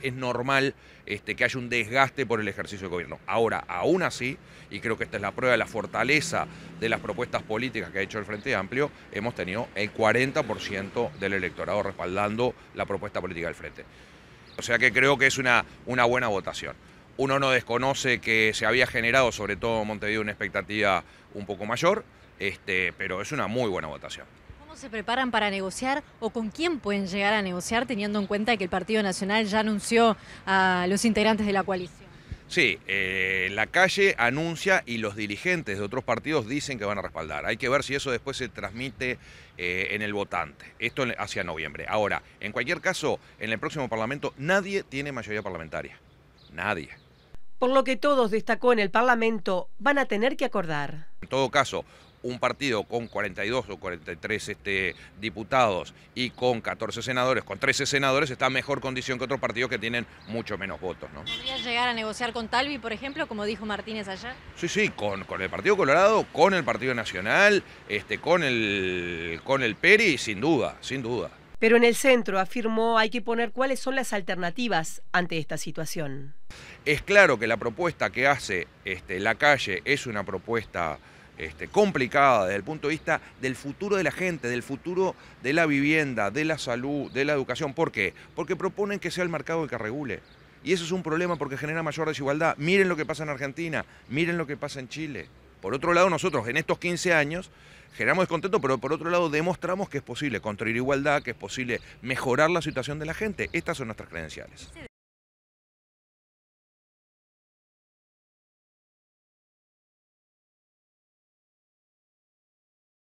es normal este, que haya un desgaste por el ejercicio de gobierno. Ahora, aún así, y creo que esta es la prueba de la fortaleza de las propuestas políticas que ha hecho el Frente Amplio, hemos tenido el 40% del electorado respaldando la propuesta política del Frente. O sea que creo que es una, una buena votación. Uno no desconoce que se había generado, sobre todo en Montevideo, una expectativa un poco mayor, este, pero es una muy buena votación. ¿Cómo se preparan para negociar o con quién pueden llegar a negociar teniendo en cuenta que el Partido Nacional ya anunció a los integrantes de la coalición? Sí, eh, la calle anuncia y los dirigentes de otros partidos dicen que van a respaldar. Hay que ver si eso después se transmite eh, en el votante. Esto hacia noviembre. Ahora, en cualquier caso, en el próximo Parlamento nadie tiene mayoría parlamentaria. Nadie. Por lo que todos destacó en el Parlamento, van a tener que acordar. En todo caso, un partido con 42 o 43 este, diputados y con 14 senadores, con 13 senadores, está en mejor condición que otros partidos que tienen mucho menos votos. ¿no? ¿Podría llegar a negociar con Talvi, por ejemplo, como dijo Martínez allá? Sí, sí, con, el Partido Colorado, con el Partido Nacional, este, con, el, con el Peri, sin duda, sin duda. Pero en el centro, afirmó, hay que poner cuáles son las alternativas ante esta situación. Es claro que la propuesta que hace este, la calle es una propuesta este, complicada desde el punto de vista del futuro de la gente, del futuro de la vivienda, de la salud, de la educación. ¿Por qué? Porque proponen que sea el mercado el que regule. Y eso es un problema porque genera mayor desigualdad. Miren lo que pasa en Argentina, miren lo que pasa en Chile. Por otro lado, nosotros en estos 15 años generamos descontento, pero por otro lado demostramos que es posible construir igualdad, que es posible mejorar la situación de la gente. Estas son nuestras credenciales.